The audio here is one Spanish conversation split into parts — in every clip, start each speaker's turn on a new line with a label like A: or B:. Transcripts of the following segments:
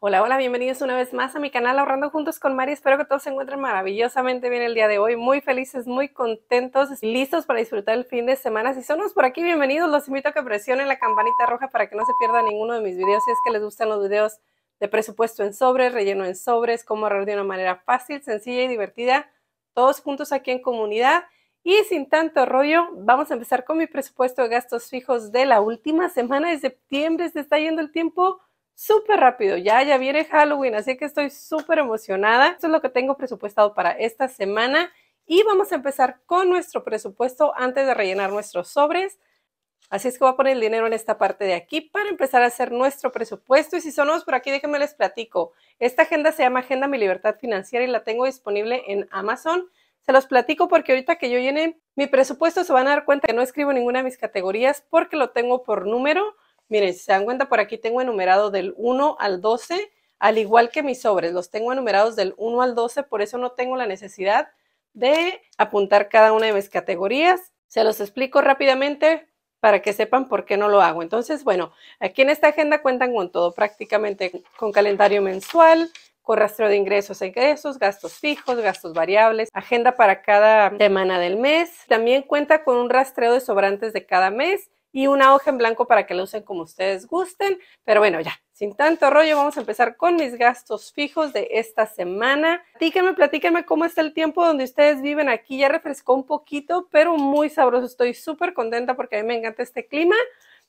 A: Hola, hola, bienvenidos una vez más a mi canal Ahorrando Juntos con Mari. Espero que todos se encuentren maravillosamente bien el día de hoy, muy felices, muy contentos, listos para disfrutar el fin de semana. Si son por aquí, bienvenidos. Los invito a que presionen la campanita roja para que no se pierda ninguno de mis videos. Si es que les gustan los videos de presupuesto en sobres, relleno en sobres, cómo ahorrar de una manera fácil, sencilla y divertida, todos juntos aquí en comunidad. Y sin tanto rollo, vamos a empezar con mi presupuesto de gastos fijos de la última semana de septiembre. Se está yendo el tiempo súper rápido. Ya, ya viene Halloween, así que estoy súper emocionada. Esto es lo que tengo presupuestado para esta semana y vamos a empezar con nuestro presupuesto antes de rellenar nuestros sobres. Así es que voy a poner el dinero en esta parte de aquí para empezar a hacer nuestro presupuesto. Y si son nuevos por aquí, déjenme les platico. Esta agenda se llama Agenda Mi Libertad Financiera y la tengo disponible en Amazon. Se los platico porque ahorita que yo llene mi presupuesto se van a dar cuenta que no escribo ninguna de mis categorías porque lo tengo por número. Miren, si se dan cuenta, por aquí tengo enumerado del 1 al 12, al igual que mis sobres, los tengo enumerados del 1 al 12, por eso no tengo la necesidad de apuntar cada una de mis categorías. Se los explico rápidamente para que sepan por qué no lo hago. Entonces, bueno, aquí en esta agenda cuentan con todo, prácticamente con calendario mensual, con rastreo de ingresos e ingresos, gastos fijos, gastos variables, agenda para cada semana del mes. También cuenta con un rastreo de sobrantes de cada mes y una hoja en blanco para que la usen como ustedes gusten. Pero bueno, ya, sin tanto rollo, vamos a empezar con mis gastos fijos de esta semana. Platíquenme, platíquenme cómo está el tiempo donde ustedes viven aquí. Ya refrescó un poquito, pero muy sabroso. Estoy súper contenta porque a mí me encanta este clima.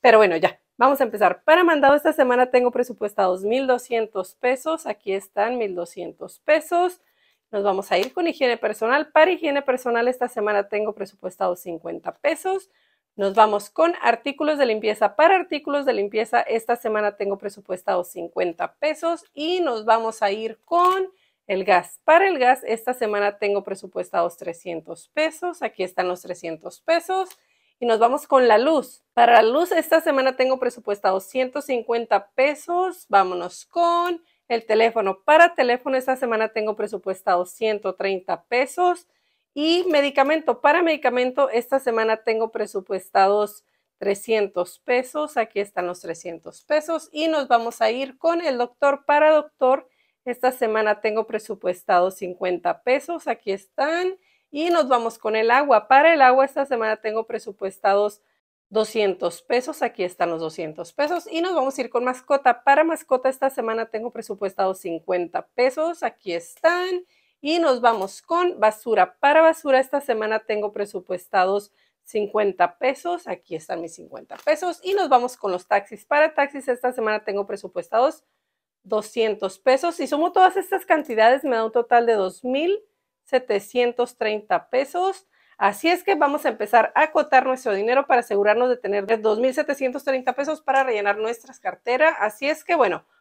A: Pero bueno, ya, vamos a empezar. Para mandado esta semana tengo presupuestados 1.200 pesos. Aquí están 1.200 pesos. Nos vamos a ir con higiene personal. Para higiene personal esta semana tengo presupuestado 50 pesos. Nos vamos con artículos de limpieza. Para artículos de limpieza, esta semana tengo presupuestado 50 pesos y nos vamos a ir con el gas. Para el gas, esta semana tengo presupuestados 300 pesos. Aquí están los 300 pesos. Y nos vamos con la luz. Para la luz, esta semana tengo presupuestados 150 pesos. Vámonos con el teléfono. Para teléfono, esta semana tengo presupuestado 130 pesos. Y medicamento, para medicamento, esta semana tengo presupuestados 300 pesos. Aquí están los 300 pesos y nos vamos a ir con el doctor para doctor. Esta semana tengo presupuestados 50 pesos. Aquí están. Y nos vamos con el agua. Para el agua, esta semana tengo presupuestados 200 pesos. Aquí están los 200 pesos. Y nos vamos a ir con mascota. Para mascota, esta semana tengo presupuestados 50 pesos. Aquí están y nos vamos con basura. Para basura esta semana tengo presupuestados 50 pesos. Aquí están mis 50 pesos. Y nos vamos con los taxis. Para taxis esta semana tengo presupuestados 200 pesos. Si sumo todas estas cantidades me da un total de 2.730 pesos. Así es que vamos a empezar a acotar nuestro dinero para asegurarnos de tener 2.730 pesos para rellenar nuestras carteras. Así es que bueno.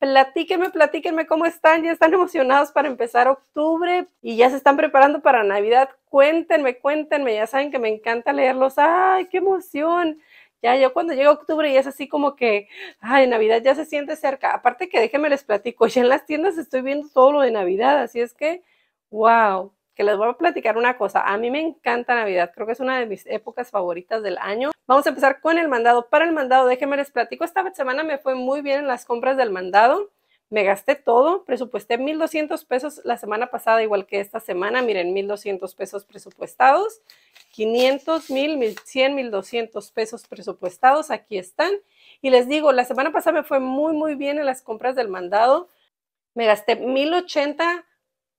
A: Platíquenme, platíquenme cómo están, ya están emocionados para empezar octubre y ya se están preparando para Navidad. Cuéntenme, cuéntenme, ya saben que me encanta leerlos. ¡Ay, qué emoción! Ya, yo cuando llega octubre y es así como que, ay, Navidad ya se siente cerca. Aparte que déjenme les platico, ya en las tiendas estoy viendo todo lo de Navidad, así es que, wow, que les voy a platicar una cosa. A mí me encanta Navidad, creo que es una de mis épocas favoritas del año. Vamos a empezar con el mandado. Para el mandado, déjenme les platico, esta semana me fue muy bien en las compras del mandado. Me gasté todo, presupuesté 1,200 pesos la semana pasada, igual que esta semana. Miren, 1,200 pesos presupuestados, 500, 1,000, 1,100, 1,200 pesos presupuestados. Aquí están. Y les digo, la semana pasada me fue muy, muy bien en las compras del mandado. Me gasté 1,080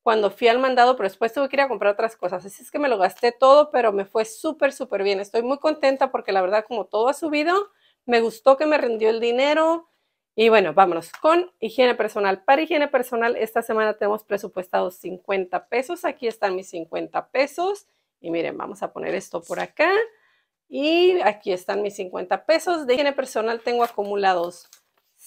A: cuando fui al mandado, pero después tuve que ir a comprar otras cosas. Así es que me lo gasté todo, pero me fue súper, súper bien. Estoy muy contenta porque la verdad, como todo ha subido, me gustó que me rindió el dinero. Y bueno, vámonos con higiene personal. Para higiene personal, esta semana tenemos presupuestados 50 pesos. Aquí están mis 50 pesos. Y miren, vamos a poner esto por acá. Y aquí están mis 50 pesos. De higiene personal tengo acumulados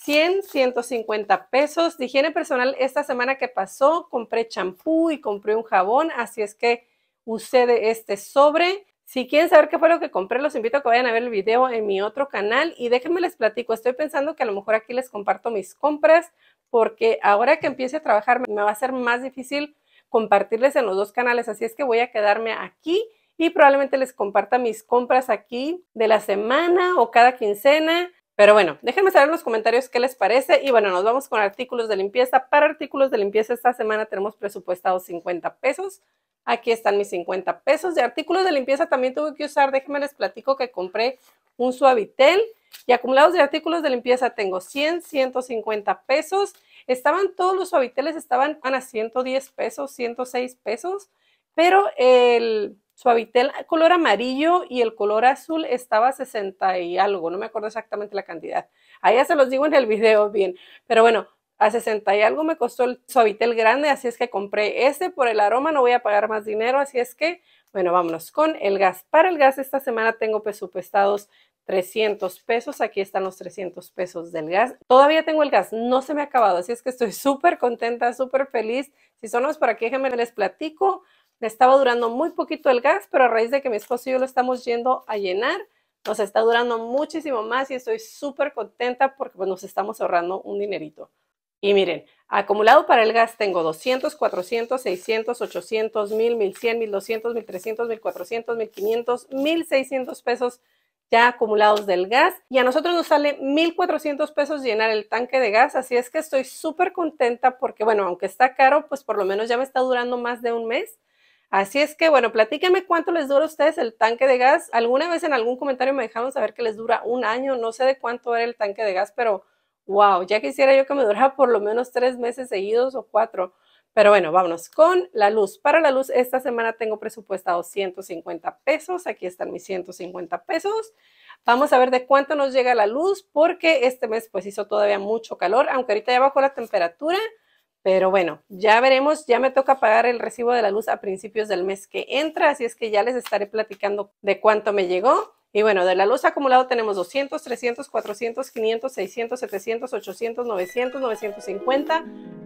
A: 100, 150 pesos. De higiene personal, esta semana que pasó, compré champú y compré un jabón, así es que usé de este sobre. Si quieren saber qué fue lo que compré, los invito a que vayan a ver el video en mi otro canal y déjenme les platico. Estoy pensando que a lo mejor aquí les comparto mis compras porque ahora que empiece a trabajar me va a ser más difícil compartirles en los dos canales, así es que voy a quedarme aquí y probablemente les comparta mis compras aquí de la semana o cada quincena pero bueno, déjenme saber en los comentarios qué les parece. Y bueno, nos vamos con artículos de limpieza. Para artículos de limpieza esta semana tenemos presupuestados 50 pesos. Aquí están mis 50 pesos. De artículos de limpieza también tuve que usar, déjenme les platico que compré un suavitel. Y acumulados de artículos de limpieza tengo 100, 150 pesos. Estaban todos los suaviteles, estaban a 110 pesos, 106 pesos. Pero el Suavitel ah, color amarillo y el color azul estaba 60 y algo, no me acuerdo exactamente la cantidad. Ahí se los digo en el video bien, pero bueno, a 60 y algo me costó el suavitel grande, así es que compré ese por el aroma, no voy a pagar más dinero, así es que, bueno, vámonos con el gas. Para el gas esta semana tengo presupuestados 300 pesos, aquí están los 300 pesos del gas. Todavía tengo el gas, no se me ha acabado, así es que estoy súper contenta, súper feliz. Si son los para aquí, déjenme les platico. Me estaba durando muy poquito el gas, pero a raíz de que mi esposo y yo lo estamos yendo a llenar, nos está durando muchísimo más y estoy súper contenta porque pues, nos estamos ahorrando un dinerito. Y miren, acumulado para el gas tengo 200, 400, 600, 800, 1000, 1100, 1200, 1300, 1400, 1500, 1600 pesos ya acumulados del gas y a nosotros nos sale 1400 pesos llenar el tanque de gas, así es que estoy súper contenta porque bueno, aunque está caro, pues por lo menos ya me está durando más de un mes Así es que, bueno, platíquenme cuánto les dura a ustedes el tanque de gas. Alguna vez en algún comentario me dejaron saber que les dura un año, no sé de cuánto era el tanque de gas, pero wow, ya quisiera yo que me durara por lo menos tres meses seguidos o cuatro. Pero bueno, vámonos con la luz. Para la luz, esta semana tengo presupuestado 150 pesos. Aquí están mis 150 pesos. Vamos a ver de cuánto nos llega la luz, porque este mes pues hizo todavía mucho calor, aunque ahorita ya bajó la temperatura. Pero bueno, ya veremos, ya me toca pagar el recibo de la luz a principios del mes que entra, así es que ya les estaré platicando de cuánto me llegó. Y bueno, de la luz acumulado tenemos 200, 300, 400, 500, 600, 700, 800, 900, 950,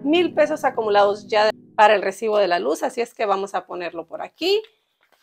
A: mil pesos acumulados ya para el recibo de la luz, así es que vamos a ponerlo por aquí.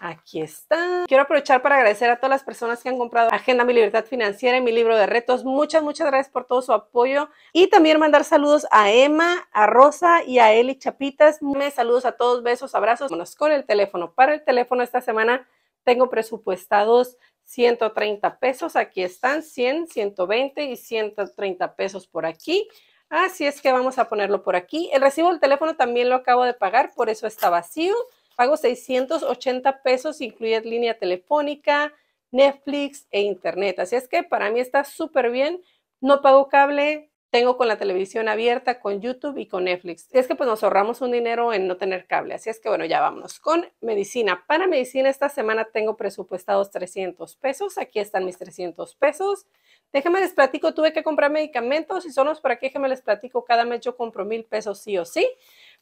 A: Aquí está. Quiero aprovechar para agradecer a todas las personas que han comprado Agenda Mi Libertad Financiera y mi libro de retos. Muchas, muchas gracias por todo su apoyo. Y también mandar saludos a Emma, a Rosa y a Eli Chapitas. Me Saludos a todos, besos, abrazos. Vámonos con el teléfono. Para el teléfono esta semana tengo presupuestados 130 pesos. Aquí están 100, 120 y 130 pesos por aquí. Así es que vamos a ponerlo por aquí. El recibo del teléfono también lo acabo de pagar, por eso está vacío. Pago 680 pesos, incluye línea telefónica, Netflix e internet. Así es que para mí está súper bien. No pago cable, tengo con la televisión abierta, con YouTube y con Netflix. Es que pues nos ahorramos un dinero en no tener cable. Así es que bueno, ya vámonos con medicina. Para medicina esta semana tengo presupuestados 300 pesos. Aquí están mis 300 pesos. Déjenme les platico, tuve que comprar medicamentos y los para aquí, déjenme les platico, cada mes yo compro mil pesos sí o sí.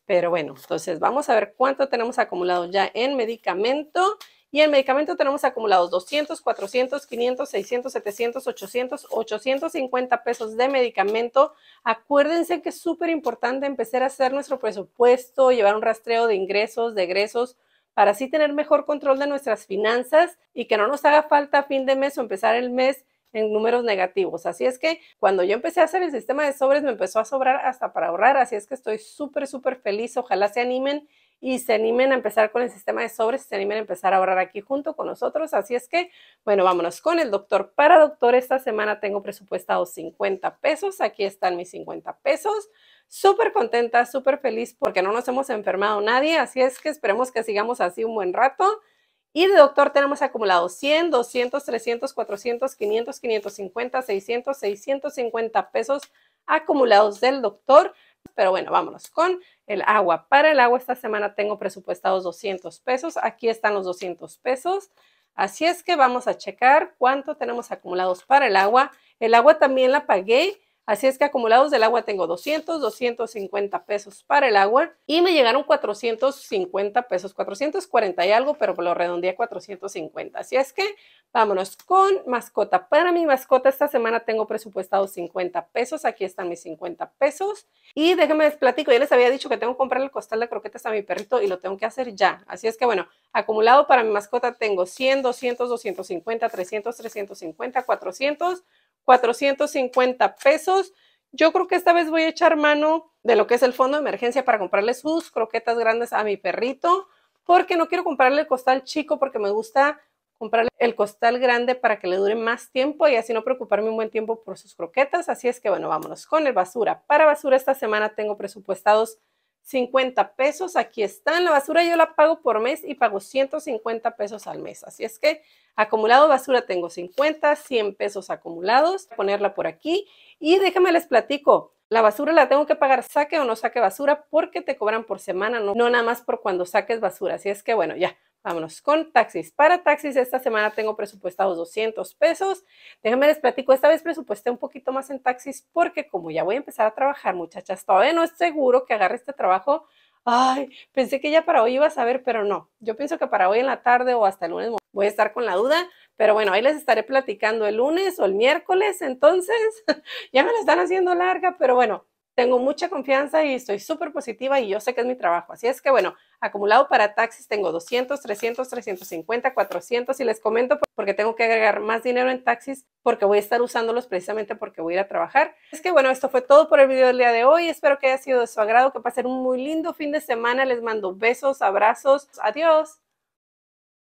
A: Pero bueno, entonces vamos a ver cuánto tenemos acumulado ya en medicamento. Y en medicamento tenemos acumulados 200, 400, 500, 600, 700, 800, 850 pesos de medicamento. Acuérdense que es súper importante empezar a hacer nuestro presupuesto, llevar un rastreo de ingresos, de egresos, para así tener mejor control de nuestras finanzas y que no nos haga falta a fin de mes o empezar el mes en números negativos. Así es que cuando yo empecé a hacer el sistema de sobres, me empezó a sobrar hasta para ahorrar. Así es que estoy súper, súper feliz. Ojalá se animen y se animen a empezar con el sistema de sobres, se animen a empezar a ahorrar aquí junto con nosotros. Así es que, bueno, vámonos con el doctor. Para doctor, esta semana tengo presupuestado 50 pesos. Aquí están mis 50 pesos. Súper contenta, súper feliz porque no nos hemos enfermado nadie. Así es que esperemos que sigamos así un buen rato. Y de doctor tenemos acumulados 100, 200, 300, 400, 500, 550, 600, 650 pesos acumulados del doctor. Pero bueno, vámonos con el agua. Para el agua esta semana tengo presupuestados 200 pesos. Aquí están los 200 pesos. Así es que vamos a checar cuánto tenemos acumulados para el agua. El agua también la pagué Así es que acumulados del agua tengo 200, 250 pesos para el agua y me llegaron 450 pesos, 440 y algo, pero lo redondeé a 450. Así es que vámonos con mascota. Para mi mascota esta semana tengo presupuestado 50 pesos. Aquí están mis 50 pesos. Y déjenme les platico, ya les había dicho que tengo que comprar el costal de croquetas a mi perrito y lo tengo que hacer ya. Así es que bueno, acumulado para mi mascota tengo 100, 200, 250, 300, 350, 400. 450 pesos. Yo creo que esta vez voy a echar mano de lo que es el fondo de emergencia para comprarle sus croquetas grandes a mi perrito, porque no quiero comprarle el costal chico porque me gusta comprarle el costal grande para que le dure más tiempo y así no preocuparme un buen tiempo por sus croquetas. Así es que bueno, vámonos con el basura. Para basura esta semana tengo presupuestados 50 pesos, aquí están, la basura, yo la pago por mes y pago 150 pesos al mes. Así es que acumulado basura tengo 50, 100 pesos acumulados, ponerla por aquí y déjame les platico, la basura la tengo que pagar saque o no saque basura porque te cobran por semana, no, no nada más por cuando saques basura. Así es que bueno, ya, Vámonos con taxis. Para taxis esta semana tengo presupuestados 200 pesos. Déjenme les platico, esta vez presupuesté un poquito más en taxis porque como ya voy a empezar a trabajar, muchachas, todavía no es seguro que agarre este trabajo. Ay, pensé que ya para hoy iba a saber, pero no. Yo pienso que para hoy en la tarde o hasta el lunes voy a estar con la duda, pero bueno, ahí les estaré platicando el lunes o el miércoles, entonces ya me lo están haciendo larga, pero bueno, tengo mucha confianza y estoy súper positiva y yo sé que es mi trabajo. Así es que bueno, acumulado para taxis tengo 200, 300, 350, 400 y les comento porque tengo que agregar más dinero en taxis porque voy a estar usándolos precisamente porque voy a ir a trabajar. Es que bueno, esto fue todo por el video del día de hoy. Espero que haya sido de su agrado, que pasen un muy lindo fin de semana. Les mando besos, abrazos. Adiós.